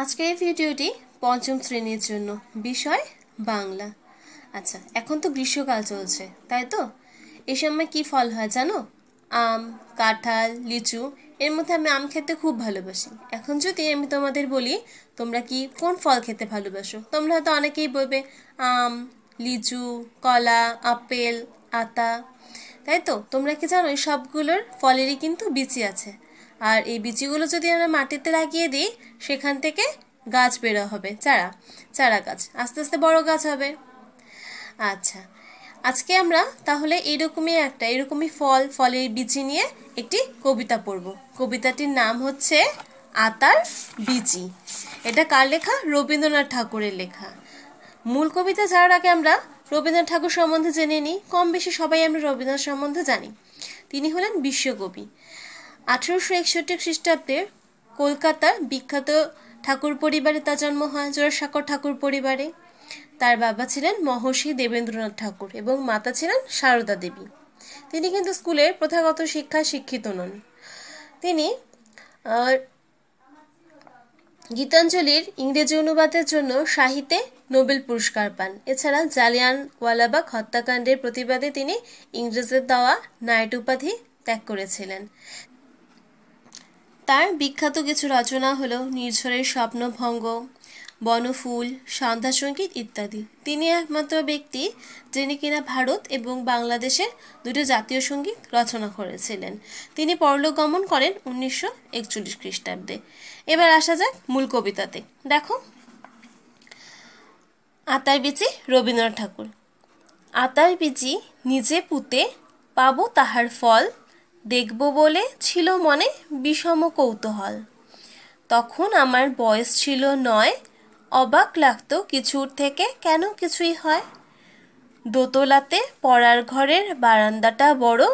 আজকের এই ভিডিওটি পঞ্চম শ্রেণীর জন্য বিষয় বাংলা আচ্ছা এখন তো গ্রীষ্মকাল চলছে তাই তো এই সময় কি ফল হয় জানো আম কাঁঠাল লিচু এর মধ্যে আমি আম খেতে খুব ভালোবাসি এখন যদি আমি তোমাদের বলি তোমরা কি কোন ফল খেতে ভালোবাসো তোমরা হয়তো অনেকেই বলবে আম লিচু কলা আপেল আতা তাই তো তোমরা কি জানো এই সবগুলোর ফলেরই কিন্তু বিচি আছে আর এই বিচিগুলো যদি আমরা মাটিতে লাগিয়ে দিই সেখান থেকে গাছ বেরো হবে চারা চারা গাছ আস্তে আস্তে বড় গাছ হবে আচ্ছা আজকে আমরা তাহলে এরকমই একটা এরকমই ফল ফলের বিচি নিয়ে একটি কবিতা পড়ব কবিতাটির নাম হচ্ছে আতার বিচি এটা কার লেখা রবীন্দ্রনাথ ঠাকুরের লেখা মূল কবিতা যাওয়ার আগে আমরা রবীন্দ্রনাথ ঠাকুর সম্বন্ধে জেনে নিই কম বেশি সবাই আমরা রবীন্দ্রনাথ সম্বন্ধে জানি তিনি হলেন বিশ্বকবি আঠেরোশো একষট্টি খ্রিস্টাব্দে কলকাতার বিখ্যাত ঠাকুর পরিবারে তার জন্ম হয় জোড়াসাঁকর ঠাকুর পরিবারে তার বাবা ছিলেন মহর্ষি দেবেন্দ্রনাথ ঠাকুর এবং মাতা ছিলেন সারদা দেবী তিনি কিন্তু স্কুলের প্রথাগত শিক্ষায় শিক্ষিত নন তিনি গীতাঞ্জলির ইংরেজি অনুবাদের জন্য সাহিত্যে নোবেল পুরস্কার পান এছাড়া জালিয়ানওয়ালাবাগ হত্যাকাণ্ডের প্রতিবাদে তিনি ইংরেজদের দেওয়া নাইট উপাধি ত্যাগ করেছিলেন তার বিখ্যাত কিছু রচনা হলো নির্ঝরের স্বপ্নভঙ্গ বনফুল সন্ধ্যা সঙ্গীত ইত্যাদি তিনি একমাত্র ব্যক্তি যিনি কিনা ভারত এবং বাংলাদেশের দুটো জাতীয় সঙ্গীত রচনা করেছিলেন তিনি পরলোক গমন করেন উনিশশো একচল্লিশ খ্রিস্টাব্দে এবার আসা যাক মূল কবিতাতে দেখো আতার বিচি রবীন্দ্রনাথ ঠাকুর আতার বিচি নিজে পুঁতে পাবো তাহার ফল দেখব বলে ছিল মনে বিষম কৌতূহল তখন আমার বয়স ছিল নয় অবাক লাগতো কিছুর থেকে কেন কিছুই হয় দোতলাতে পড়ার ঘরের বারান্দাটা বড়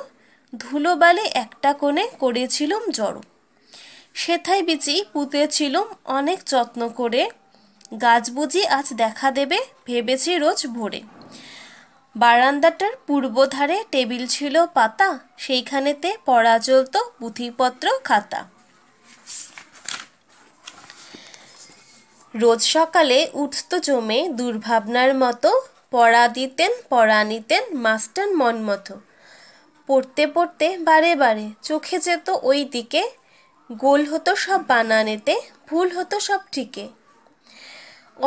ধুলোবালি একটা কোণে করেছিলুম জড়ো সেথায় বিচি পুঁতেছিলুম অনেক যত্ন করে গাছ বুঝি আজ দেখা দেবে ভেবেছি রোজ ভোরে বারান্দাটার পূর্বধারে টেবিল ছিল পাতা সেইখানেতে পড়া চলত পুঁথিপত্র খাতা রোজ সকালে উঠত জমে দুর্ভাবনার মতো পড়া দিতেন পড়া নিতেন মাস্টার মনমতো পড়তে পড়তে বারে বারে চোখে যেত ওই দিকে গোল হতো সব বানানেতে ভুল হতো সব ঠিকে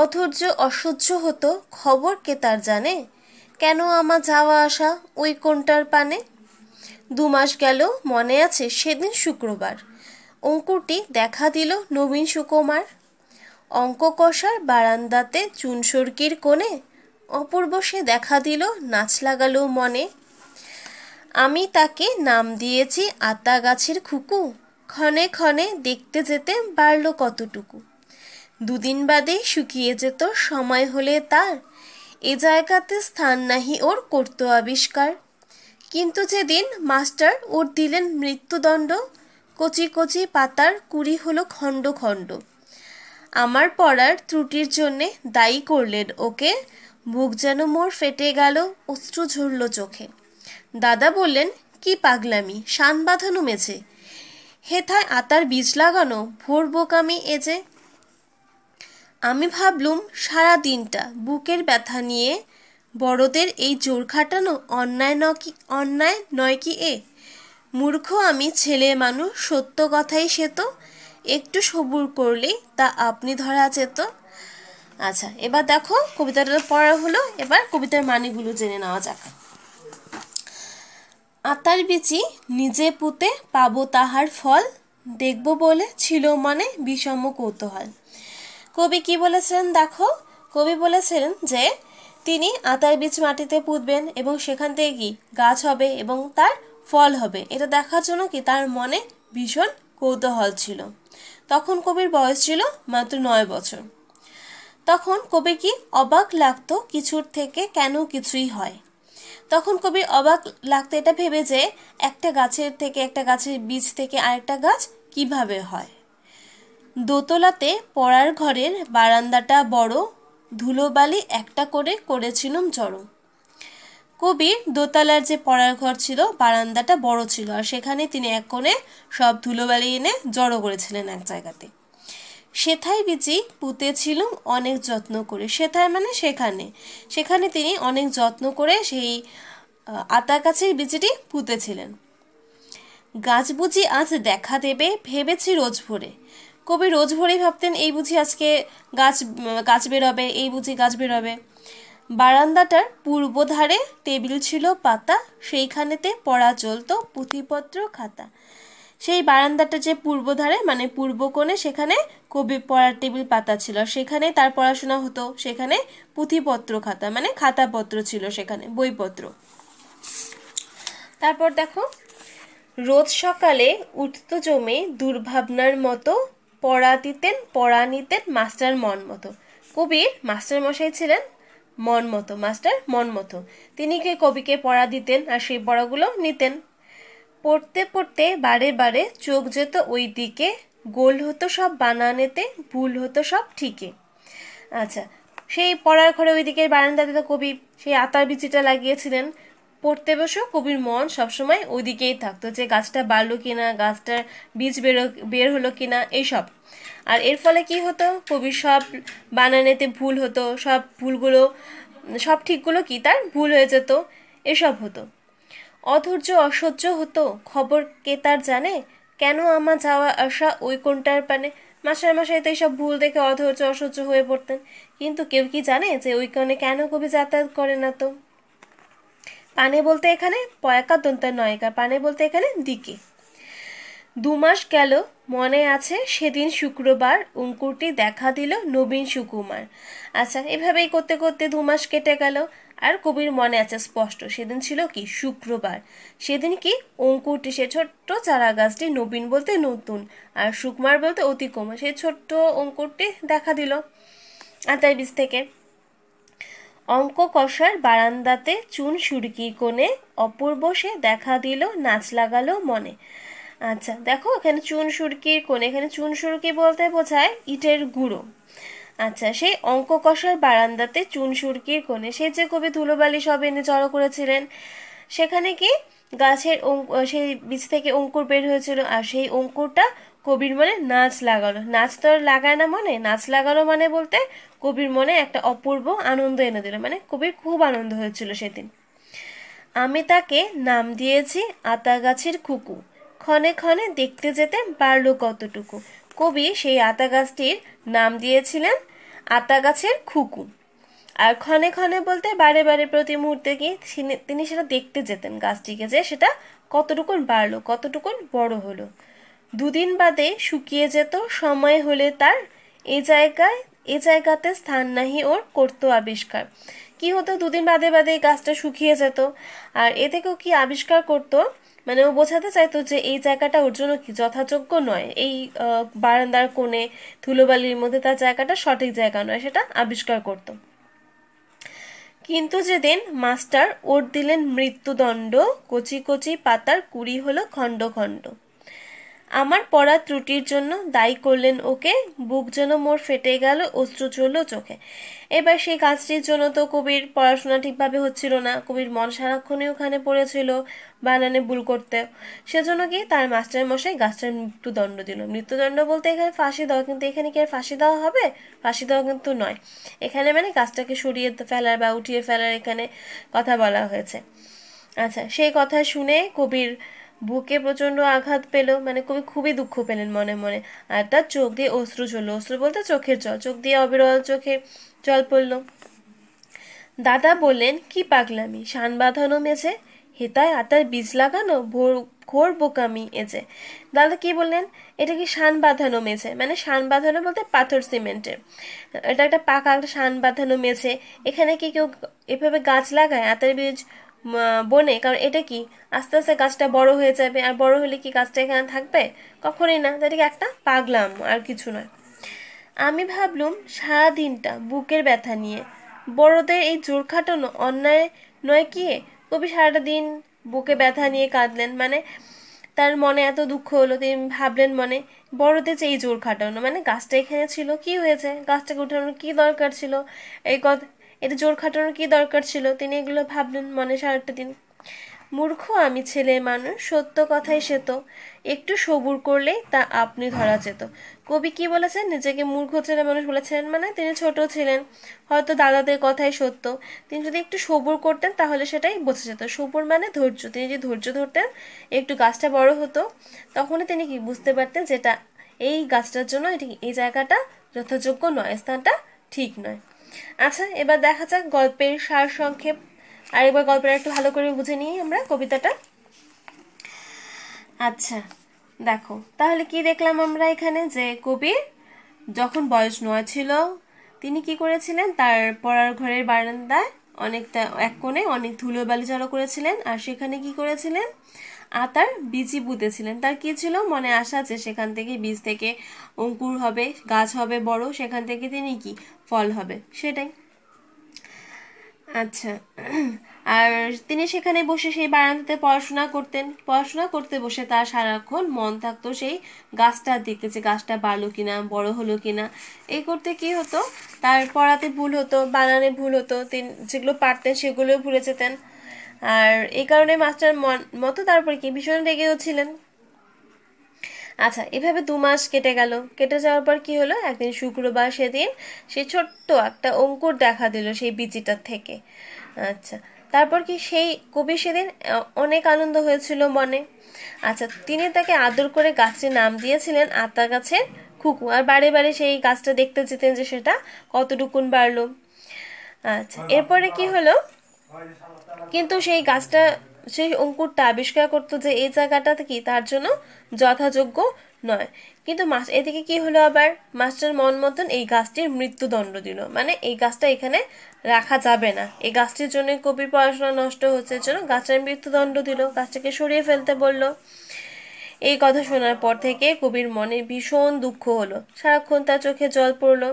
অধৈর্য অসহ্য হতো খবর কে তার জানে কেন আমার যাওয়া আসা ওই কোনটার পানে দু মাস গেল মনে আছে সেদিন শুক্রবার অঙ্কুরটি দেখা দিল নবীন সুকুমার অঙ্ক কষার বারান্দাতে চুনসর্কির কোণে অপূর্ব সে দেখা দিল নাচ লাগালো মনে আমি তাকে নাম দিয়েছি আতা গাছের খুকু ক্ষণে ক্ষণে দেখতে যেতে বাড়ল কতটুকু দুদিন বাদেই শুকিয়ে যেত সময় হলে তার এ জায়গাতে স্থান নাহি ওর করত আবিষ্কার কিন্তু যেদিন মাস্টার ওর দিলেন মৃত্যুদণ্ড কচি কচি পাতার কুড়ি হলো খণ্ড খণ্ড আমার পড়ার ত্রুটির জন্যে দায়ী করলেন ওকে বুক যেন মোর ফেটে গেল অশ্রু ঝরল চোখে দাদা বললেন কি পাগলামি শান বাঁধানো মেঝে হেথায় আতার বীজ লাগানো ভোর বোকামি এজে আমি ভাবলুম সারা দিনটা বুকের ব্যথা নিয়ে বড়দের এই জোর খাটানো অন্যায় ন কি অন্যায় নয় কি এ মূর্খ আমি ছেলে মানুষ সত্য কথাই সে তো একটু সবুর করলেই তা আপনি ধরা যেত আচ্ছা এবার দেখো কবিতাটা পড়া হলো এবার কবিতার মানেগুলো জেনে নেওয়া যাক আতার বিচি নিজে পুঁতে পাবো তাহার ফল দেখব বলে ছিল মনে বিষম কৌতূহল কবি কি বলেছেন দেখো কবি বলেছেন যে তিনি আতার বীজ মাটিতে পুঁতবেন এবং সেখান থেকে কি গাছ হবে এবং তার ফল হবে এটা দেখার জন্য কি তার মনে ভীষণ কৌতূহল ছিল তখন কবির বয়স ছিল মাত্র নয় বছর তখন কবি কি অবাক লাগতো কিছুর থেকে কেন কিছুই হয় তখন কবির অবাক লাগতো এটা ভেবে যে একটা গাছের থেকে একটা গাছের বীজ থেকে আরেকটা গাছ কিভাবে হয় দোতলাতে পড়ার ঘরের বারান্দাটা বড় ধুলোবালি একটা করে করেছিলুম জড়ো কবির দোতলার যে পড়ার ঘর ছিল বারান্দাটা বড় ছিল আর সেখানে তিনি এক কোণে সব ধুলোবালি এনে জড়ো করেছিলেন এক জায়গাতে সেথায় বিচি পুঁতেছিলুম অনেক যত্ন করে সেথায় মানে সেখানে সেখানে তিনি অনেক যত্ন করে সেই আতা গাছের বিচিটি পুঁতেছিলেন গাছ বুঝি আজ দেখা দেবে ভেবেছি রোজ ভরে কবি রোজ ভোরেই ভাবতেন এই বুঝি আজকে গাছ গাছ বেরোবে এই বুঝি গাছ বেরোবে বারান্দাটার পূর্ব ধারে টেবিল ছিল পাতা সেইখানেতে পড়া চলতো পুঁথিপত্র খাতা সেই বারান্দাটা যে পূর্ব ধারে মানে পূর্ব কোণে সেখানে কবি পড়ার টেবিল পাতা ছিল সেখানে তার পড়াশোনা হতো সেখানে পুঁথিপত্র খাতা মানে খাতাপত্র ছিল সেখানে বইপত্র তারপর দেখো রোজ সকালে উঠত জমে দুর্ভাবনার মতো পড়া দিতেন পড়া নিতেন মাস্টার মন মতো কবির মাস্টার মশাই ছিলেন মন মতো মাস্টার মনমতো তিনি কে কবিকে পড়া দিতেন আর সেই পড়াগুলো নিতেন পড়তে পড়তে বারে বারে চোখ যেত ওই দিকে গোল হতো সব বানানেতে ভুল হতো সব ঠিকই আচ্ছা সেই পড়ার ঘরে ওইদিকে বারান্দাতে তো কবি সেই আতার বিচিটা লাগিয়েছিলেন পড়তে বসেও কবির মন সবসময় ওইদিকেই থাকতো যে গাছটা বাড়লো কিনা গাছটার বীজ বেরো বের হলো কিনা এইসব আর এর ফলে কি হতো কবির সব বানানেতে ভুল হতো সব ভুলগুলো সব ঠিকগুলো কি তার ভুল হয়ে যেত এসব হতো অধৈর্য অসহ্য হতো খবর কে তার জানে কেন আমার যাওয়া আসা ওই কোনটার পানে মাসের মাসে তো এইসব ভুল দেখে অধৈর্য অসহ্য হয়ে পড়তেন কিন্তু কেউ কি জানে যে ওই কারণে কেন কবি যাতায়াত করে না তো পানে বলতে এখানে পয়াকা দন্তের নয়কার পানে বলতে এখানে দিকে দু মাস গেল মনে আছে সেদিন শুক্রবার অঙ্কুরটি দেখা দিল নবীন সুকুমার আচ্ছা এভাবেই করতে করতে দু মাস কেটে গেল আর কবির মনে আছে স্পষ্ট সেদিন ছিল কি শুক্রবার সেদিন কি অঙ্কুরটি সে ছোট্ট চারা গাছটি নবীন বলতে নতুন আর সুকুমার বলতে অতি কম সেই ছোট্ট অঙ্কুরটি দেখা দিল আতার বীজ থেকে অঙ্ক কষার বারান্দাতে চুন সুরকি কোণে অপূর্ব সে দেখা দিল নাচ লাগালো মনে আচ্ছা দেখো এখানে চুন সুরকির কোণে এখানে চুন সুরকি বলতে বোঝায় ইটের গুঁড়ো আচ্ছা সেই অঙ্ক কষার বারান্দাতে চুন সুরকির কোণে সে যে কবি ধুলোবালি সব এনে জড়ো করেছিলেন সেখানে কি গাছের সেই বীজ থেকে অঙ্কুর বের হয়েছিল আর সেই অঙ্কুরটা কবির মনে নাচ লাগালো নাচ তো লাগায় না মনে নাচ লাগালো মানে বলতে কবির মনে একটা অপূর্ব আনন্দ এনে দিল মানে কবির খুব আনন্দ হয়েছিল সেদিন আমি তাকে নাম দিয়েছি আতা গাছের খুকু ক্ষণে ক্ষণে দেখতে যেতে পারলো কতটুকু কবি সেই আতা গাছটির নাম দিয়েছিলেন আতা গাছের খুকু আর ক্ষণে ক্ষণে বলতে বারে বারে প্রতি মুহূর্তে গিয়ে তিনি সেটা দেখতে যেতেন গাছটিকে যে সেটা কতটুকুন বাড়লো কতটুকুন বড় হলো দুদিন বাদে শুকিয়ে যেত সময় হলে তার এ জায়গায় এ জায়গাতে স্থান নাহি ওর করতো আবিষ্কার কি হতো দুদিন বাদে বাদে গাছটা শুকিয়ে যেত আর এ থেকেও কি আবিষ্কার করতো মানে ও বোঝাতে চাইতো যে এই জায়গাটা ওর জন্য কি যথাযোগ্য নয় এই বারান্দার কোণে ধুলোবালির মধ্যে তার জায়গাটা সঠিক জায়গা নয় সেটা আবিষ্কার করত কিন্তু যেদিন মাস্টার ওর দিলেন মৃত্যুদণ্ড কচি কচি পাতার কুড়ি হলো খণ্ড খণ্ড আমার পড়া ত্রুটির জন্য দায়ী করলেন ওকে বুক যেন মোর ফেটে গেল অশ্রু চলল চোখে এবার সেই কাজটির জন্য তো কবির পড়াশোনা ঠিকভাবে হচ্ছিল না কবির মন সারাক্ষণে ওখানে পড়েছিল বানানে ভুল করতে সেজন্য কি তার মাস্টার মশাই গাছটার মৃত্যুদণ্ড দিল মৃত্যুদণ্ড বলতে এখানে ফাঁসি দেওয়া কিন্তু এখানে কি আর ফাঁসি দেওয়া হবে ফাঁসি দেওয়া কিন্তু নয় এখানে মানে গাছটাকে সরিয়ে ফেলার বা উঠিয়ে ফেলার এখানে কথা বলা হয়েছে আচ্ছা সেই কথা শুনে কবির বুকে প্রচণ্ড আঘাত পেল মানে খুবই খুবই দুঃখ পেলেন মনে মনে আর তার চোখ দিয়ে অশ্রু চললো অশ্রু বলতে চোখের জল চোখ দিয়ে অবিরল চোখে জল পড়ল দাদা বললেন কি পাগলামি শান বাঁধানো মেঝে হেতায় আতার বীজ লাগানো ভোর ঘোর বোকামি এজে দাদা কি বললেন এটা কি শান বাঁধানো মেঝে মানে শান বাঁধানো বলতে পাথর সিমেন্টে এটা একটা পাকা একটা শান বাঁধানো মেঝে এখানে কি কেউ এভাবে গাছ লাগায় আতার বীজ বনে কারণ এটা কি আস্তে আস্তে গাছটা বড় হয়ে যাবে আর বড় হলে কি গাছটা এখানে থাকবে কখনই না তাদেরকে একটা পাগলাম আর কিছু নয় আমি ভাবলুম সারা দিনটা বুকের ব্যথা নিয়ে বড়দের এই জোর খাটানো অন্যায় নয় কি কবি সারাটা দিন বুকে ব্যথা নিয়ে কাঁদলেন মানে তার মনে এত দুঃখ হলো তিনি ভাবলেন মনে বড়দের যে এই জোর খাটানো মানে গাছটা এখানে ছিল কি হয়েছে গাছটাকে উঠানোর কি দরকার ছিল এই কথা এটা জোর খাটানোর কী দরকার ছিল তিনি এগুলো ভাবলেন মনে সারাটা দিন মূর্খ আমি ছেলে মানুষ সত্য কথাই সে তো একটু সবুর করলেই তা আপনি ধরা যেত কবি কি বলেছেন নিজেকে মূর্খ ছেলে মানুষ বলেছেন মানে তিনি ছোট ছিলেন হয়তো দাদাদের কথাই সত্য তিনি যদি একটু সবুর করতেন তাহলে সেটাই বোঝা যেত সবুর মানে ধৈর্য তিনি যদি ধৈর্য ধরতেন একটু গাছটা বড় হতো তখনই তিনি কি বুঝতে পারতেন যেটা এই গাছটার জন্য এটি এই জায়গাটা যথাযোগ্য নয় স্থানটা ঠিক নয় আচ্ছা এবার দেখা যাক গল্পের সার সংক্ষেপ আর একবার গল্পটা একটু ভালো করে বুঝে নিই আমরা কবিতাটা আচ্ছা দেখো তাহলে কি দেখলাম আমরা এখানে যে কবির যখন বয়স নয় ছিল তিনি কি করেছিলেন তার পড়ার ঘরের বারান্দায় অনেকটা এক কোণে অনেক ধুলো বালি জড়ো করেছিলেন আর সেখানে কি করেছিলেন আতার বীজই পুঁতেছিলেন তার কি ছিল মনে আশা আছে সেখান থেকে বীজ থেকে অঙ্কুর হবে গাছ হবে বড় সেখান থেকে তিনি কি ফল হবে সেটাই আচ্ছা আর তিনি সেখানে বসে সেই বারান্দাতে পড়াশোনা করতেন পড়াশোনা করতে বসে তার সারাক্ষণ মন থাকতো সেই গাছটার দিকে যে গাছটা বাড়লো কিনা বড় হলো কিনা এই করতে কি হতো তার পড়াতে ভুল হতো বানানে ভুল হতো তিনি যেগুলো পারতেন সেগুলোও ভুলে যেতেন আর এই কারণে মাস্টার মতো তারপরে কি ভীষণ রেগেও ছিলেন আচ্ছা এভাবে দু মাস কেটে গেল কেটে যাওয়ার পর কি হলো একদিন শুক্রবার সেদিন সে ছোট্ট একটা অঙ্কুর দেখা দিল সেই বিচিটার থেকে আচ্ছা তারপর কি সেই কবি সেদিন অনেক আনন্দ হয়েছিল মনে আচ্ছা তিনি তাকে আদর করে গাছে নাম দিয়েছিলেন আতা গাছের খুকু আর বারে বারে সেই গাছটা দেখতে যেতেন যে সেটা কতটুকুন বাড়লো আচ্ছা এরপরে কি হলো কিন্তু সেই গাছটা সেই অঙ্কুরটা আবিষ্কার করতো যে এই জায়গাটা কি তার জন্য যথাযোগ্য নয় কিন্তু মাস এদিকে কি হলো আবার মাস্টার মন মতন এই গাছটির মৃত্যুদণ্ড দিল মানে এই গাছটা এখানে রাখা যাবে না এই গাছটির জন্য কবির পড়াশোনা নষ্ট হচ্ছে জন্য গাছটার মৃত্যুদণ্ড দিল গাছটাকে সরিয়ে ফেলতে বলল এই কথা শোনার পর থেকে কবির মনে ভীষণ দুঃখ হলো সারাক্ষণ তার চোখে জল পড়লো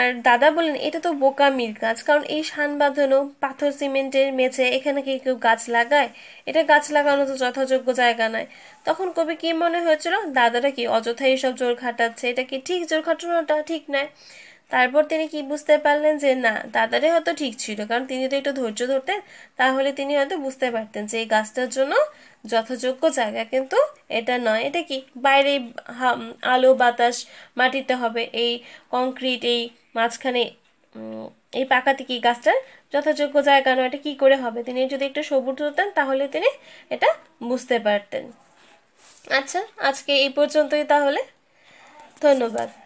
আর দাদা বলেন এটা তো বোকামির গাছ কারণ এই সান বাঁধানো পাথর সিমেন্টের মেঝে এখানে কি কেউ গাছ লাগায় এটা গাছ লাগানো তো যথাযোগ্য জায়গা নয় তখন কবি কি মনে হয়েছিল দাদাটা কি অযথায় এসব জোর খাটাচ্ছে এটা কি ঠিক জোর খাটানোটা ঠিক নয় তারপর তিনি কি বুঝতে পারলেন যে না দাদারে হয়তো ঠিক ছিল কারণ তিনি তো একটু ধৈর্য ধরতেন তাহলে তিনি হয়তো বুঝতে পারতেন যে এই গাছটার জন্য যথাযোগ্য জায়গা কিন্তু এটা নয় এটা কি বাইরে আলো বাতাস মাটিতে হবে এই কংক্রিট এই মাঝখানে এই পাকা কি গাছটার যথাযোগ্য জায়গা নয় এটা কী করে হবে তিনি যদি একটু সবুজ হতেন তাহলে তিনি এটা বুঝতে পারতেন আচ্ছা আজকে এই পর্যন্তই তাহলে ধন্যবাদ